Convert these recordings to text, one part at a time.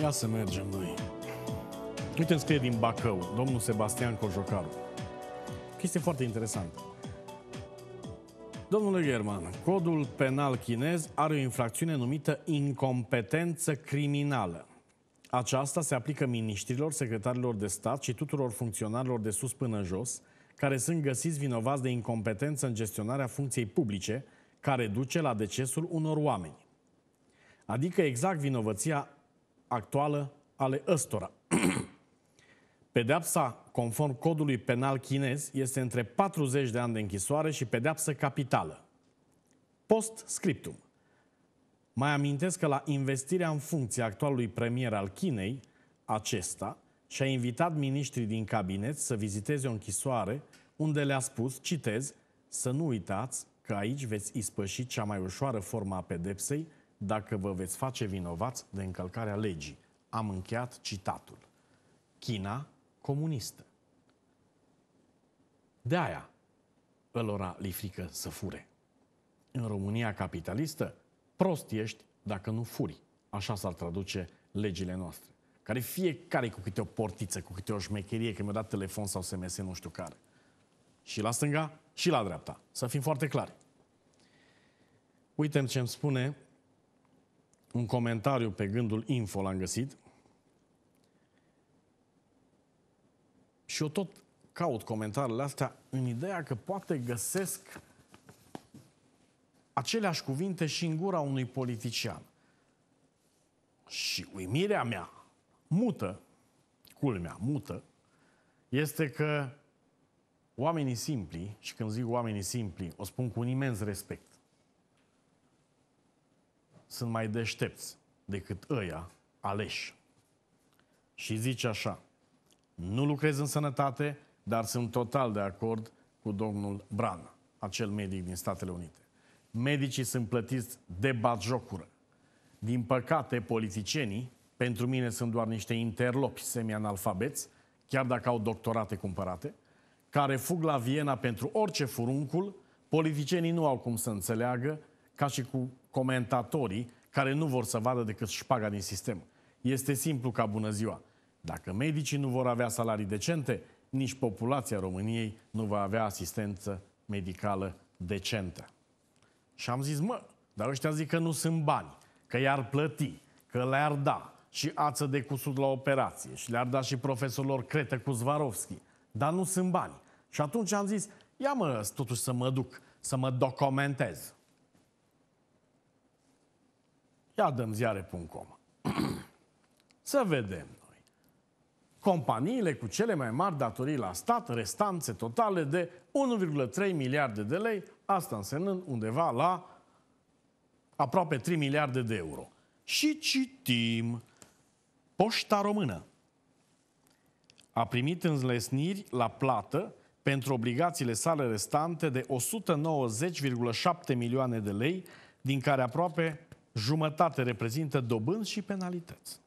Ia să mergem noi. Uite, îmi scrie din Bacău, domnul Sebastian Cojocaru. Chestie foarte interesantă. Domnule German, codul penal chinez are o infracțiune numită incompetență criminală. Aceasta se aplică miniștrilor, secretarilor de stat și tuturor funcționarilor de sus până jos, care sunt găsiți vinovați de incompetență în gestionarea funcției publice, care duce la decesul unor oameni. Adică exact vinovăția actuală ale ăstora. Pedeapsa, conform codului penal chinez, este între 40 de ani de închisoare și pedeapsă capitală. Post scriptum. Mai amintesc că la investirea în funcție actualului premier al Chinei, acesta și-a invitat miniștrii din cabinet să viziteze o închisoare unde le-a spus, citez, să nu uitați că aici veți ispăși cea mai ușoară formă a pedepsei, dacă vă veți face vinovați de încălcarea legii. Am încheiat citatul. China comunistă. De aia ălora li frică să fure. În România capitalistă, prost ești dacă nu furi. Așa s-ar traduce legile noastre. Care fiecare cu câte o portiță, cu câte o șmecherie, că mi-a dat telefon sau SMS, nu știu care. Și la stânga, și la dreapta. Să fim foarte clari. Uităm ce îmi spune un comentariu pe gândul info l-am găsit. Și eu tot caut comentariile astea în ideea că poate găsesc aceleași cuvinte și în gura unui politician. Și uimirea mea, mută, culmea, mută, este că oamenii simpli, și când zic oamenii simpli, o spun cu un imens respect, sunt mai deștepți decât ăia aleși. Și zice așa, nu lucrez în sănătate, dar sunt total de acord cu domnul Bran, acel medic din Statele Unite. Medicii sunt plătiți de jocură. Din păcate, politicienii, pentru mine sunt doar niște interlopi semi-analfabeți, chiar dacă au doctorate cumpărate, care fug la Viena pentru orice furuncul, politicienii nu au cum să înțeleagă ca și cu comentatorii care nu vor să vadă decât șpaga din sistem. Este simplu ca bună ziua. Dacă medicii nu vor avea salarii decente, nici populația României nu va avea asistență medicală decentă. Și am zis, mă, dar ăștia zic că nu sunt bani, că i-ar plăti, că le-ar da și ață de cusut la operație și le-ar da și profesorilor Cretă cu Zvarovski. Dar nu sunt bani. Și atunci am zis, ia mă totuși să mă duc, să mă documentez. Ia dăm ziare.com. Să vedem noi. Companiile cu cele mai mari datorii la stat, restanțe totale de 1,3 miliarde de lei, asta însemnând undeva la aproape 3 miliarde de euro. Și citim Poșta Română a primit înlesniri la plată pentru obligațiile sale restante de 190,7 milioane de lei, din care aproape jumătate reprezintă dobânzi și penalități.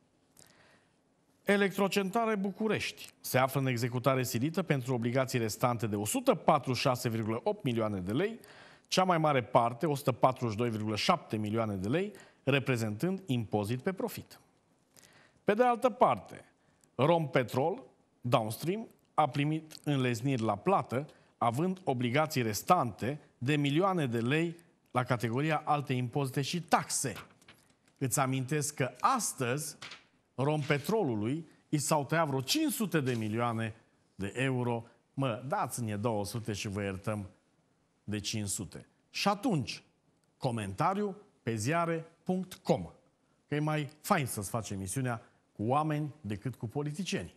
Electrocentrale București se află în executare silită pentru obligații restante de 146,8 milioane de lei, cea mai mare parte, 142,7 milioane de lei, reprezentând impozit pe profit. Pe de altă parte, Rompetrol, downstream, a primit înlezniri la plată, având obligații restante de milioane de lei la categoria alte impozite și taxe. Îți amintesc că astăzi Rompetrolului i s-au tăiat vreo 500 de milioane de euro. Mă, dați-ne 200 și vă iertăm de 500. Și atunci, comentariu pe ziare.com. Că e mai fain să-ți faci emisiunea cu oameni decât cu politicieni.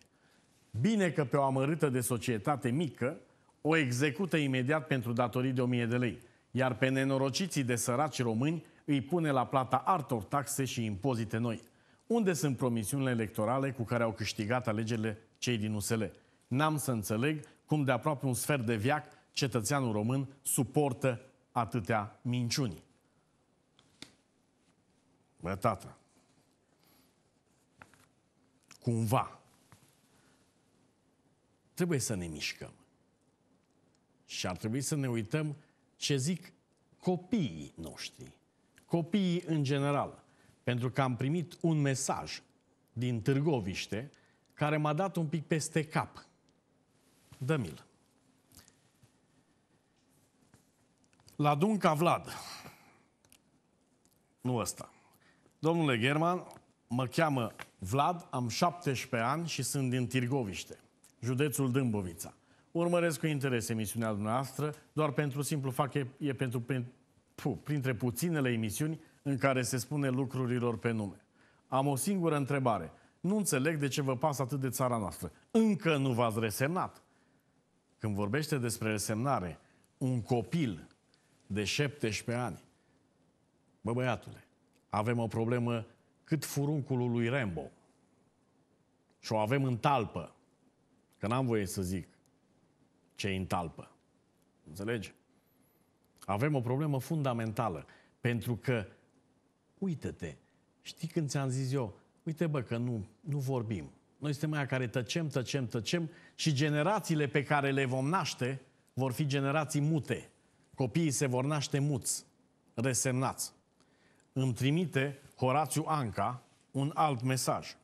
Bine că pe o amărâtă de societate mică o execută imediat pentru datorii de 1000 de lei – iar pe nenorociții de săraci români îi pune la plata altor taxe și impozite noi. Unde sunt promisiunile electorale cu care au câștigat alegerile cei din USL? N-am să înțeleg cum de aproape un sfert de viac cetățeanul român suportă atâtea minciuni. Bă, tată, cumva, trebuie să ne mișcăm. Și ar trebui să ne uităm ce zic copiii noștri, copiii în general, pentru că am primit un mesaj din Târgoviște care m-a dat un pic peste cap. Dă-mi-l. La Dunca Vlad. Nu ăsta. Domnule German, mă cheamă Vlad, am 17 ani și sunt din Târgoviște, județul Dâmbovița urmăresc cu interes emisiunea dumneavoastră, doar pentru simplu fac, e, e pentru prin, pu, printre puținele emisiuni în care se spune lucrurilor pe nume. Am o singură întrebare. Nu înțeleg de ce vă pasă atât de țara noastră. Încă nu v-ați resemnat. Când vorbește despre resemnare, un copil de 17 ani, bă băiatule, avem o problemă cât furunculul lui Rambo. Și o avem în talpă. Că n-am voie să zic ce în talpă. Înțelegi? Avem o problemă fundamentală. Pentru că, uite te știi când ți-am zis eu, uite bă că nu, nu vorbim. Noi suntem aia care tăcem, tăcem, tăcem și generațiile pe care le vom naște vor fi generații mute. Copiii se vor naște muți, resemnați. Îmi trimite Horațiu Anca un alt mesaj.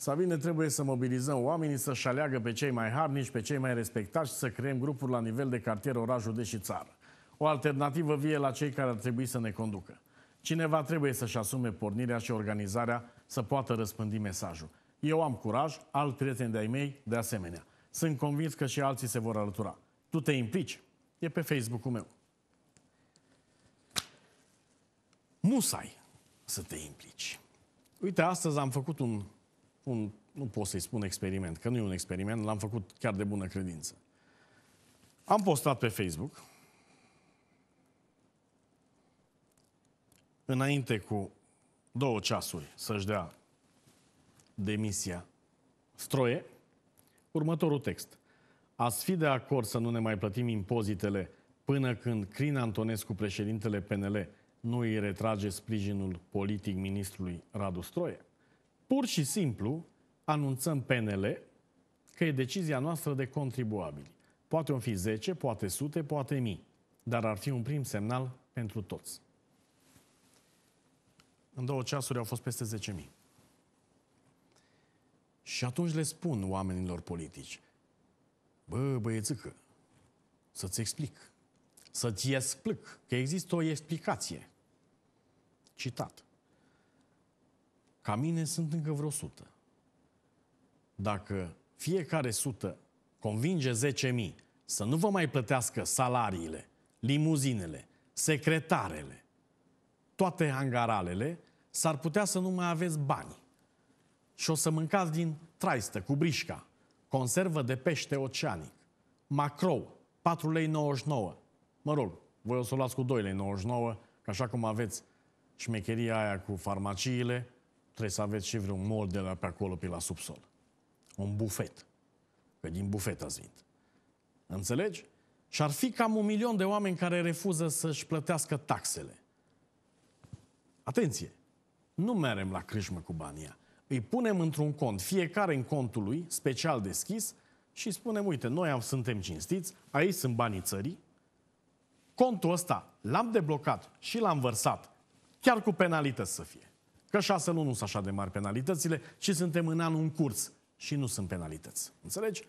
Sabine, trebuie să mobilizăm oamenii să-și aleagă pe cei mai harnici, pe cei mai respectați și să creăm grupuri la nivel de cartier, oraș, județ și țară. O alternativă vie la cei care ar trebui să ne conducă. Cineva trebuie să-și asume pornirea și organizarea să poată răspândi mesajul. Eu am curaj, alt prieteni de-ai mei de asemenea. Sunt convins că și alții se vor alătura. Tu te implici? E pe Facebook-ul meu. Musai să te implici. Uite, astăzi am făcut un spun, nu pot să-i spun experiment, că nu e un experiment, l-am făcut chiar de bună credință. Am postat pe Facebook, înainte cu două ceasuri să-și dea demisia Stroie, următorul text. Ați fi de acord să nu ne mai plătim impozitele până când Crin Antonescu, președintele PNL, nu îi retrage sprijinul politic ministrului Radu Stroie? Pur și simplu anunțăm PNL că e decizia noastră de contribuabili. Poate o fi 10, poate sute, poate mii, dar ar fi un prim semnal pentru toți. În două ceasuri au fost peste 10.000. Și atunci le spun oamenilor politici, bă, băiețică, să-ți explic, să-ți explic, că există o explicație. Citat. Ca mine sunt încă vreo sută. Dacă fiecare sută convinge 10.000 să nu vă mai plătească salariile, limuzinele, secretarele, toate hangaralele, s-ar putea să nu mai aveți bani. Și o să mâncați din traistă cu brișca, conservă de pește oceanic, macrou, 4 lei 99. Mă rog, voi o să o luați cu 2 lei 99, că așa cum aveți șmecheria aia cu farmaciile, trebuie să aveți și vreun mol de la pe acolo, pe la subsol. Un bufet. Că din bufet ați vint. Înțelegi? Și ar fi cam un milion de oameni care refuză să-și plătească taxele. Atenție! Nu merem la crâșmă cu banii Îi punem într-un cont, fiecare în contul lui, special deschis, și spunem, uite, noi am, suntem cinstiți, aici sunt banii țării, contul ăsta l-am deblocat și l-am vărsat, chiar cu penalități să fie. Că șase luni nu sunt așa de mari penalitățile, ci suntem în anul în curs și nu sunt penalități. Înțelegi?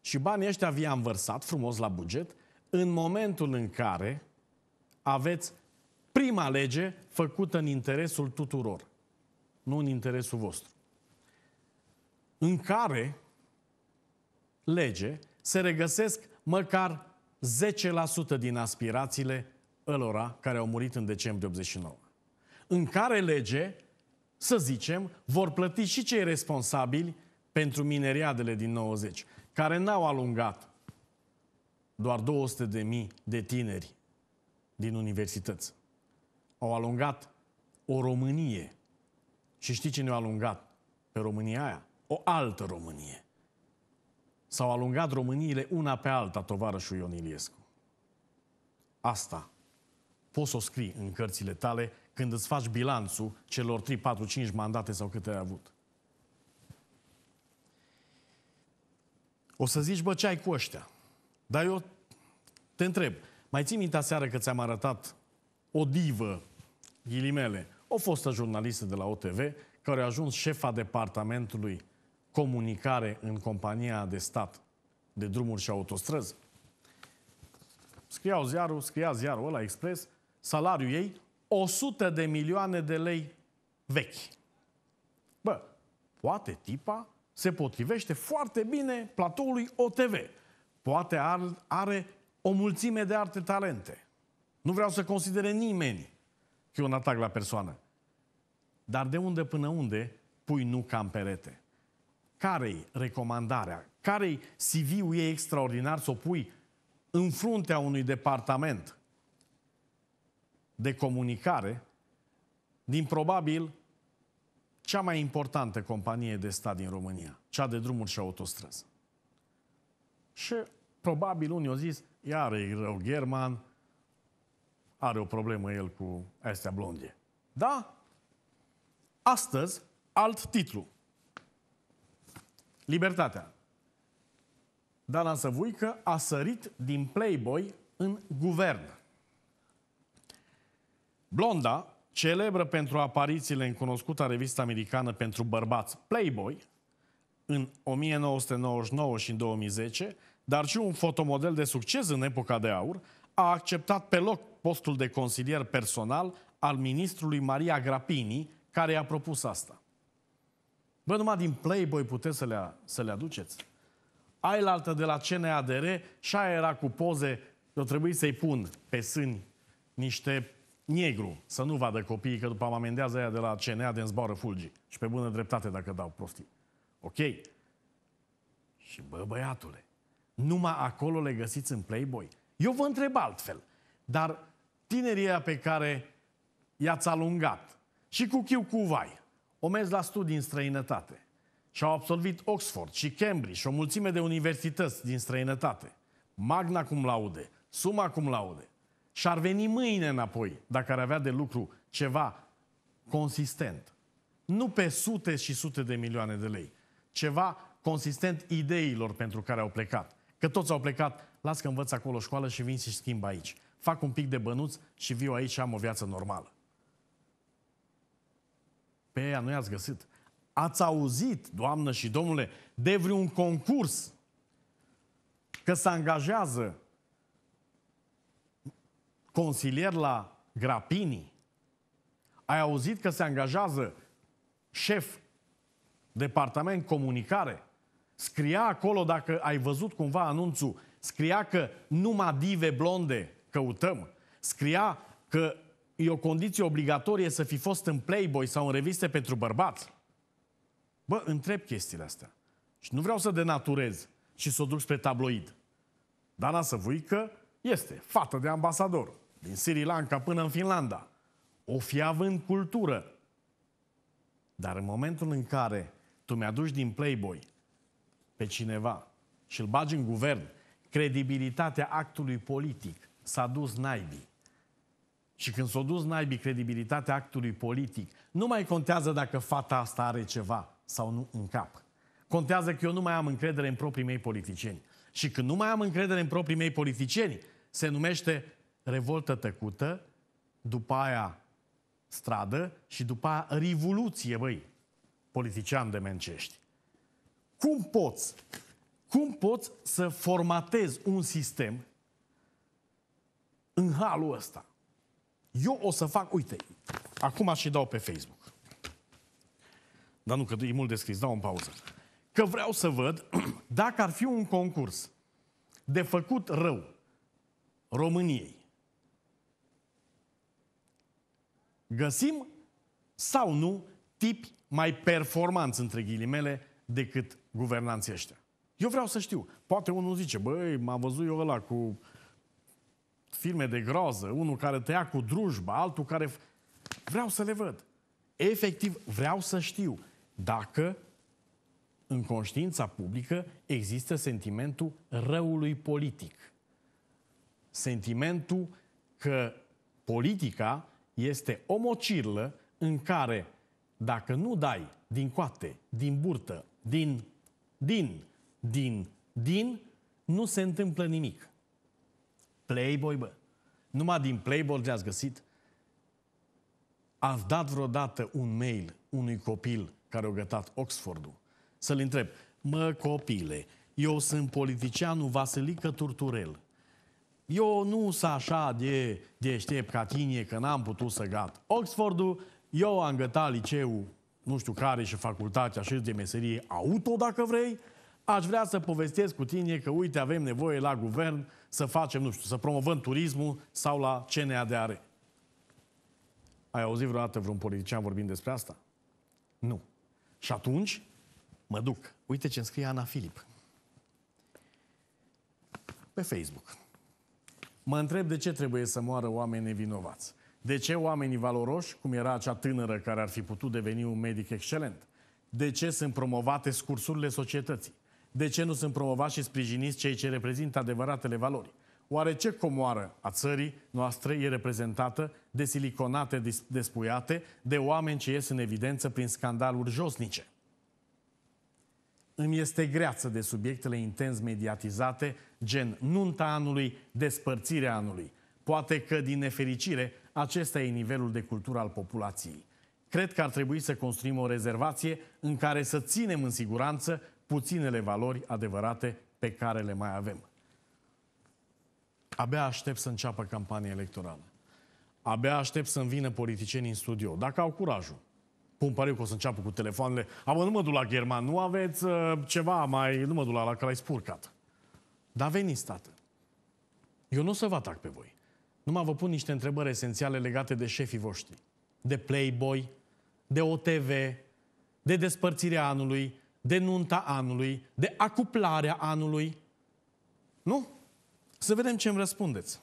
Și banii ăștia vi am vărsat frumos la buget în momentul în care aveți prima lege făcută în interesul tuturor, nu în interesul vostru. În care lege se regăsesc măcar 10% din aspirațiile ălora care au murit în decembrie 89 în care lege, să zicem, vor plăti și cei responsabili pentru mineriadele din 90, care n-au alungat doar 200 de mii de tineri din universități. Au alungat o Românie. Și știi cine a alungat pe România aia? O altă Românie. S-au alungat Româniile una pe alta, tovarășul Ion Iliescu. Asta poți să o scrii în cărțile tale când îți faci bilanțul celor 3, 4, 5 mandate sau câte ai avut. O să zici, bă, ce ai cu ăștia? Dar eu te întreb, mai ții minte seară că ți-am arătat o divă, ghilimele, o fostă jurnalistă de la OTV, care a ajuns șefa departamentului comunicare în compania de stat de drumuri și autostrăzi? Scriau ziarul, scria ziarul ăla expres salariul ei 100 de milioane de lei vechi. Bă, poate tipa se potrivește foarte bine platoului OTV. Poate are o mulțime de alte talente. Nu vreau să considere nimeni că e un atac la persoană. Dar de unde până unde pui nu cam perete? Care-i recomandarea? Care-i CV-ul ei extraordinar să o pui în fruntea unui departament de comunicare din probabil cea mai importantă companie de stat din România, cea de drumuri și autostrăzi. Și probabil unii au zis, iar e rău German, are o problemă el cu astea blonde. Da? Astăzi, alt titlu. Libertatea. Dana Săvuică a sărit din Playboy în guvern. Blonda, celebră pentru aparițiile în cunoscuta revistă americană pentru bărbați Playboy, în 1999 și în 2010, dar și un fotomodel de succes în epoca de aur, a acceptat pe loc postul de consilier personal al ministrului Maria Grapini, care i-a propus asta. Bă, numai din Playboy puteți să le, să le aduceți. Ailaltă de la CNADR și aia era cu poze, eu trebuie să-i pun pe sâni niște negru să nu vadă copiii, că după amendează aia de la CNA de zboară fulgi Și pe bună dreptate dacă dau prostii. Ok? Și bă, băiatule, numai acolo le găsiți în Playboy. Eu vă întreb altfel, dar tineria pe care i-ați alungat și cu chiu cu vai, o mers la studii în străinătate și au absolvit Oxford și Cambridge și o mulțime de universități din străinătate. Magna cum laude, suma cum laude. Și ar veni mâine înapoi, dacă ar avea de lucru ceva consistent. Nu pe sute și sute de milioane de lei. Ceva consistent ideilor pentru care au plecat. Că toți au plecat, las că învăț acolo școală și vin și schimb aici. Fac un pic de bănuți și viu aici și am o viață normală. Pe ea nu i-ați găsit. Ați auzit, doamnă și domnule, de vreun concurs că se angajează consilier la Grapini, ai auzit că se angajează șef departament comunicare, scria acolo, dacă ai văzut cumva anunțul, scria că numai dive blonde căutăm, scria că e o condiție obligatorie să fi fost în Playboy sau în reviste pentru bărbați. Bă, întreb chestiile astea. Și nu vreau să denaturez și să o duc spre tabloid. Dana Săvuică este fată de ambasador din Sri Lanka până în Finlanda, o fi având cultură. Dar în momentul în care tu mi-aduci din Playboy pe cineva și îl bagi în guvern, credibilitatea actului politic s-a dus naibii. Și când s-a dus naibii credibilitatea actului politic, nu mai contează dacă fata asta are ceva sau nu în cap. Contează că eu nu mai am încredere în proprii mei politicieni. Și când nu mai am încredere în proprii mei politicieni, se numește revoltă tăcută, după aia stradă și după aia revoluție, băi, politician de mencești. Cum poți? Cum poți să formatezi un sistem în halul ăsta? Eu o să fac, uite, acum și dau pe Facebook. Dar nu, că e mult descris, dau în pauză. Că vreau să văd dacă ar fi un concurs de făcut rău României, Găsim sau nu tipi mai performanți, între ghilimele, decât guvernanții ăștia. Eu vreau să știu. Poate unul zice, băi, m am văzut eu ăla cu filme de groază, unul care tăia cu drujba, altul care... Vreau să le văd. Efectiv, vreau să știu dacă în conștiința publică există sentimentul răului politic. Sentimentul că politica este o mocirlă în care dacă nu dai din coate, din burtă, din, din, din, din, nu se întâmplă nimic. Playboy, bă. Numai din Playboy ce-ați găsit, ați dat vreodată un mail unui copil care a gătat Oxfordul să-l întreb, mă copile, eu sunt politicianul Vasilică Turturel eu nu sunt așa de deștept ca tine, că n-am putut să gat Oxfordul, eu am gătat liceul, nu știu care, și facultatea și de meserie auto, dacă vrei, aș vrea să povestesc cu tine că, uite, avem nevoie la guvern să facem, nu știu, să promovăm turismul sau la CNADR. Ai auzit vreodată vreun politician vorbind despre asta? Nu. Și atunci, mă duc. Uite ce îmi scrie Ana Filip. Pe Facebook. Mă întreb de ce trebuie să moară oameni nevinovați. De ce oamenii valoroși, cum era acea tânără care ar fi putut deveni un medic excelent? De ce sunt promovate scursurile societății? De ce nu sunt promovați și sprijiniți cei ce reprezintă adevăratele valori? Oare ce comoară a țării noastre e reprezentată de siliconate despuiate, de oameni ce ies în evidență prin scandaluri josnice? Îmi este greață de subiectele intens mediatizate, gen nunta anului, despărțirea anului. Poate că, din nefericire, acesta e nivelul de cultură al populației. Cred că ar trebui să construim o rezervație în care să ținem în siguranță puținele valori adevărate pe care le mai avem. Abia aștept să înceapă campania electorală. Abia aștept să-mi vină politicieni în studio, dacă au curajul pun pariu că o să înceapă cu telefoanele. Amă, nu mă duc la German, nu aveți uh, ceva mai... Nu mă duc la, la care ai spurcat. Dar veniți, tată. Eu nu o să vă atac pe voi. Numai vă pun niște întrebări esențiale legate de șefii voștri. De Playboy, de OTV, de despărțirea anului, de nunta anului, de acuplarea anului. Nu? Să vedem ce îmi răspundeți.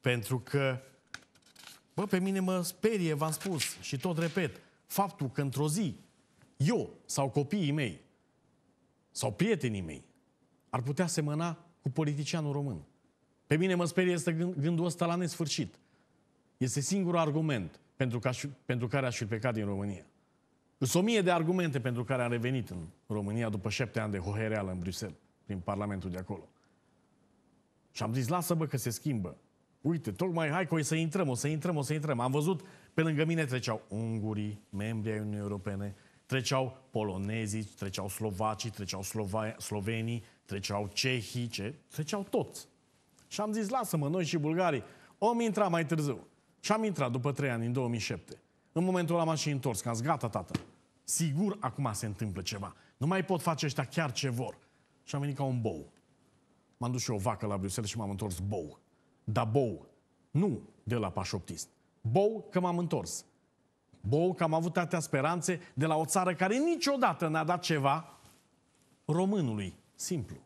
Pentru că, bă, pe mine mă sperie, v-am spus și tot repet, faptul că într-o zi eu sau copiii mei sau prietenii mei ar putea semăna cu politicianul român. Pe mine mă sperie este gândul ăsta la nesfârșit. Este singurul argument pentru, ca, pentru care aș fi plecat din România. Sunt o mie de argumente pentru care am revenit în România după șapte ani de hohereală în Bruxelles, prin Parlamentul de acolo. Și am zis, lasă mă că se schimbă. Uite, tocmai hai că o să intrăm, o să intrăm, o să intrăm. Am văzut pe lângă mine treceau ungurii, membri ai Uniunii Europene, treceau polonezii, treceau slovacii, treceau slova- slovenii, treceau cehii, ce? treceau toți. Și am zis, lasă-mă, noi și bulgarii. Om intra mai târziu. Și am intrat după trei ani, în 2007. În momentul ăla m-am și întors, că am zis, gata, tată, sigur acum se întâmplă ceva. Nu mai pot face ăștia chiar ce vor. Și am venit ca un bou. M-am dus și o vacă la Bruxelles și m-am întors bou. Da bou, nu de la pașoptist. Bou că m-am întors. Bou că am avut atâtea speranțe de la o țară care niciodată n-a dat ceva românului. Simplu.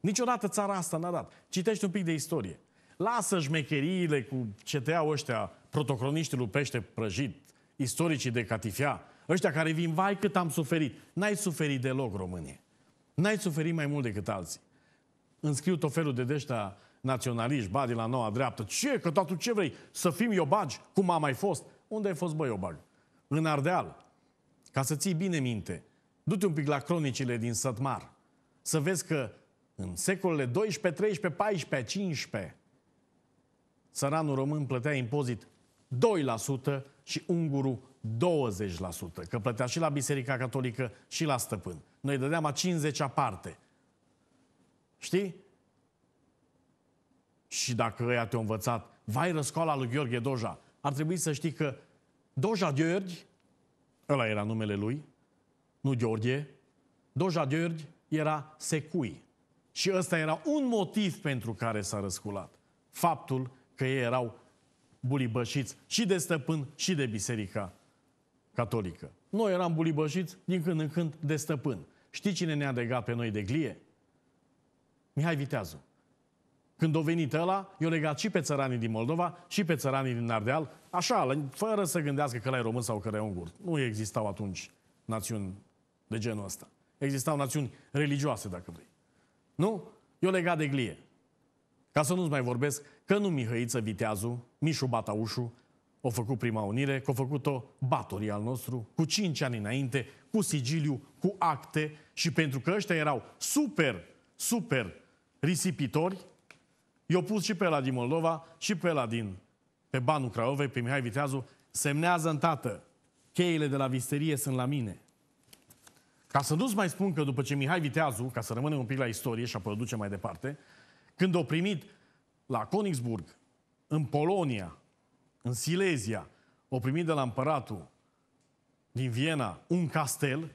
Niciodată țara asta n-a dat. Citește un pic de istorie. Lasă șmecheriile cu ce tăiau ăștia, protocroniștii lui Pește Prăjit, istoricii de catifea, ăștia care vin, vai cât am suferit. N-ai suferit deloc, Românie. N-ai suferit mai mult decât alții. Înscriu tot felul de deștea naționaliști, ba de la noua dreaptă. Ce? Că totul ce vrei? Să fim iobagi? Cum a mai fost? Unde ai fost, băi, iobagi? În Ardeal. Ca să ții bine minte, du-te un pic la cronicile din Sătmar. Să vezi că în secolele 12, 13, 14, 15, țăranul român plătea impozit 2% și ungurul 20%, că plătea și la Biserica Catolică și la stăpân. Noi dădeam a 50 aparte. Știi? și dacă ăia te-a învățat, vai răscoala lui Gheorghe Doja. Ar trebui să știi că Doja Gheorghe, ăla era numele lui, nu Gheorghe, Doja Gheorghe era secui. Și ăsta era un motiv pentru care s-a răsculat. Faptul că ei erau bulibășiți și de stăpân și de biserica catolică. Noi eram bulibășiți din când în când de stăpân. Știi cine ne-a degat pe noi de glie? Mihai Viteazul. Când a venit ăla, i-a legat și pe țăranii din Moldova și pe țăranii din Ardeal, așa, fără să gândească că la e român sau că e ungur. Nu existau atunci națiuni de genul ăsta. Existau națiuni religioase, dacă vrei. Nu? Eu legat de glie. Ca să nu-ți mai vorbesc că nu Mihăiță Viteazu, Mișu Bataușu, o făcut prima unire, că a făcut-o batorii al nostru, cu cinci ani înainte, cu sigiliu, cu acte și pentru că ăștia erau super, super risipitori, eu pus și pe la din Moldova și pe la din pe Banul Craiovei, pe Mihai Viteazu, semnează în tată. Cheile de la visterie sunt la mine. Ca să nu-ți mai spun că după ce Mihai Viteazu, ca să rămânem un pic la istorie și a produce mai departe, când o primit la Königsburg, în Polonia, în Silesia, o primit de la împăratul din Viena un castel,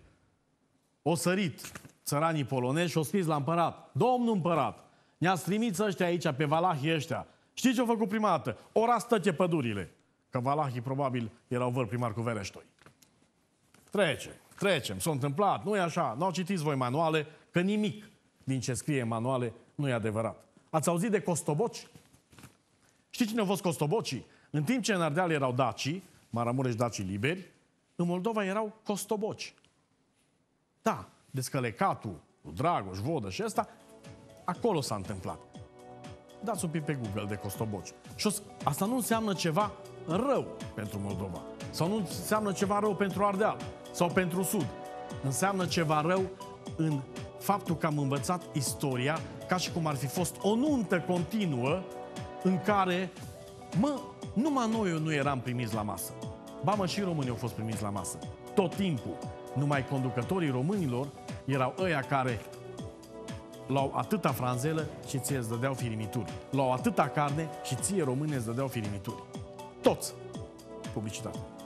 o sărit țăranii polonezi și o scris la împărat. Domnul împărat, ne-ați trimis ăștia aici, pe valahii ăștia. Știți ce au făcut prima dată? Ora stăte pădurile. Că valahii probabil erau văr primar cu Vereștoi. Trecem, trecem, s-a întâmplat, nu e așa, nu au citit voi manuale, că nimic din ce scrie în manuale nu e adevărat. Ați auzit de costoboci? Știți cine au fost costobocii? În timp ce în Ardeal erau dacii, Maramureș dacii liberi, în Moldova erau costoboci. Da, descălecatul, Dragoș, Vodă și ăsta, Acolo s-a întâmplat. Dați un pic pe Google de Costoboci. Și asta nu înseamnă ceva rău pentru Moldova. Sau nu înseamnă ceva rău pentru Ardeal. Sau pentru Sud. Înseamnă ceva rău în faptul că am învățat istoria ca și cum ar fi fost o nuntă continuă în care, mă, numai noi nu eram primiți la masă. Ba mă, și românii au fost primiți la masă. Tot timpul. Numai conducătorii românilor erau ăia care luau atâta franzelă și ție îți dădeau firimituri. Luau atâta carne și ție române îți dădeau firimituri. Toți. Publicitate.